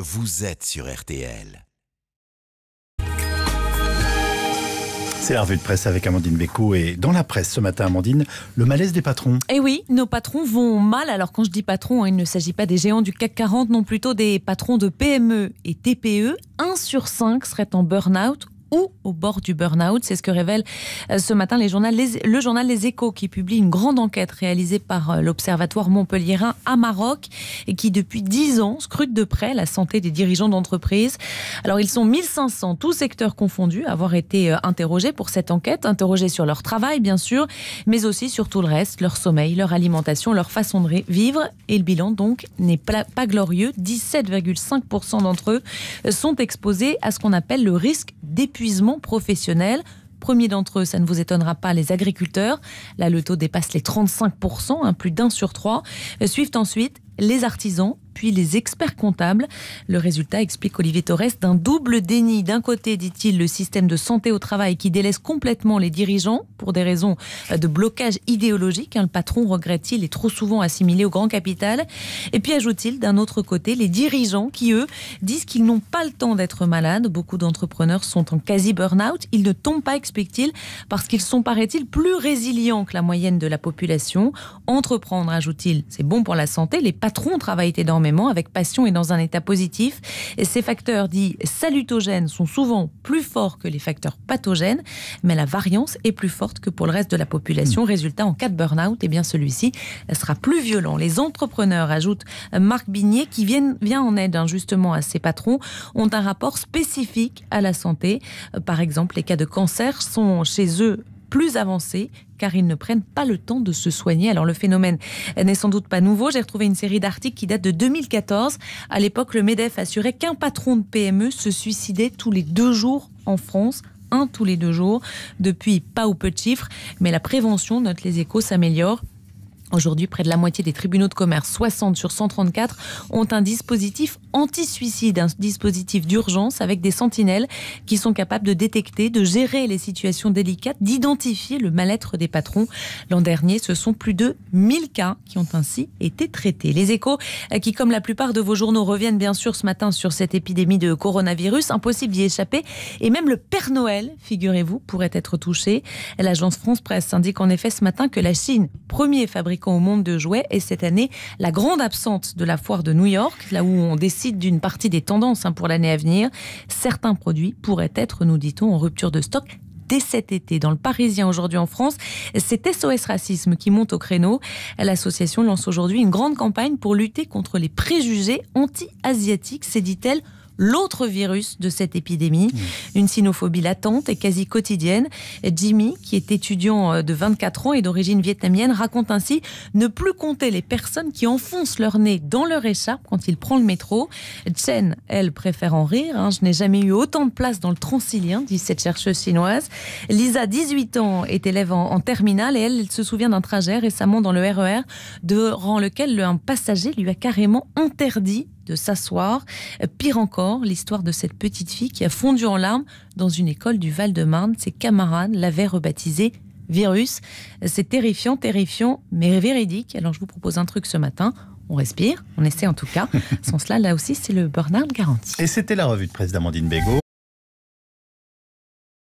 Vous êtes sur RTL. C'est la revue de presse avec Amandine Bécaud et dans la presse ce matin, Amandine, le malaise des patrons. Eh oui, nos patrons vont mal. Alors quand je dis patrons, hein, il ne s'agit pas des géants du CAC 40, non plutôt des patrons de PME et TPE. Un sur 5 serait en burn-out ou au bord du burn-out. C'est ce que révèle euh, ce matin le journal Les Échos qui publie une grande enquête réalisée par euh, l'Observatoire montpelliérain à Maroc et qui depuis 10 ans scrute de près la santé des dirigeants d'entreprise. Alors ils sont 1500, tous secteurs confondus, à avoir été euh, interrogés pour cette enquête, interrogés sur leur travail bien sûr, mais aussi sur tout le reste, leur sommeil, leur alimentation, leur façon de vivre. Et le bilan donc n'est pas, pas glorieux. 17,5% d'entre eux sont exposés à ce qu'on appelle le risque d'épuisement épuisement professionnel. Premier d'entre eux, ça ne vous étonnera pas, les agriculteurs. Là, le taux dépasse les 35%, hein, plus d'un sur trois. Euh, suivent ensuite les artisans puis les experts comptables. Le résultat, explique Olivier Torres, d'un double déni. D'un côté, dit-il, le système de santé au travail qui délaisse complètement les dirigeants pour des raisons euh, de blocage idéologique. Hein. Le patron, regrette-t-il, est trop souvent assimilé au grand capital. Et puis, ajoute-t-il, d'un autre côté, les dirigeants qui, eux, disent qu'ils n'ont pas le temps d'être malades. Beaucoup d'entrepreneurs sont en quasi-burn-out. Ils ne tombent pas, explique-t-il, parce qu'ils sont, paraît-il, plus résilients que la moyenne de la population. Entreprendre, ajoute-t-il, c'est bon pour la santé. Les patrons travaillent énormément avec passion et dans un état positif. ces facteurs dits salutogènes sont souvent plus forts que les facteurs pathogènes, mais la variance est plus forte que pour le reste de la population. Mm. Résultat, en cas de burn-out, eh bien celui-ci sera plus violent. Les entrepreneurs, ajoute Marc binier qui vient, vient en aide hein, justement à ses patrons, ont un rapport spécifique à la santé. Euh, par exemple, les cas de cancer sont chez eux plus avancés car ils ne prennent pas le temps de se soigner. Alors le phénomène n'est sans doute pas nouveau. J'ai retrouvé une série d'articles qui datent de 2014. À l'époque, le MEDEF assurait qu'un patron de PME se suicidait tous les deux jours en France un tous les deux jours. Depuis, pas ou peu de chiffres, mais la prévention, note les échos, s'améliore. Aujourd'hui, près de la moitié des tribunaux de commerce, 60 sur 134, ont un dispositif anti-suicide, un dispositif d'urgence avec des sentinelles qui sont capables de détecter, de gérer les situations délicates, d'identifier le mal-être des patrons. L'an dernier, ce sont plus de 1000 cas qui ont ainsi été traités. Les échos, euh, qui comme la plupart de vos journaux, reviennent bien sûr ce matin sur cette épidémie de coronavirus, impossible d'y échapper, et même le Père Noël, figurez-vous, pourrait être touché. L'agence France Presse indique en effet ce matin que la Chine, premier fabricant au monde de jouets. Et cette année, la grande absente de la foire de New York, là où on décide d'une partie des tendances hein, pour l'année à venir, certains produits pourraient être, nous dit-on, en rupture de stock dès cet été. Dans le Parisien aujourd'hui en France, c'est SOS Racisme qui monte au créneau. L'association lance aujourd'hui une grande campagne pour lutter contre les préjugés anti-asiatiques, c'est dit-elle l'autre virus de cette épidémie. Une sinophobie latente et quasi quotidienne. Jimmy, qui est étudiant euh, de 24 ans et d'origine vietnamienne, raconte ainsi ne plus compter les personnes qui enfoncent leur nez dans leur écharpe quand il prend le métro. Chen, elle, préfère en rire. Hein. Je n'ai jamais eu autant de place dans le transilien, dit cette chercheuse chinoise. Lisa, 18 ans, est élève en, terminale et elle, elle se souvient d'un trajet récemment dans le RER durant lequel un passager lui a carrément interdit de s'asseoir. Pire encore, l'histoire de cette petite fille qui a fondu en larmes dans une école du Val-de-Marne. Ses camarades l'avaient rebaptisée virus. C'est terrifiant, terrifiant, mais véridique. Alors je vous propose un truc ce matin. On respire, on essaie en tout cas. Sans cela, là aussi, c'est le Bernard out garanti. Et c'était la revue de presse d'Amandine Bego.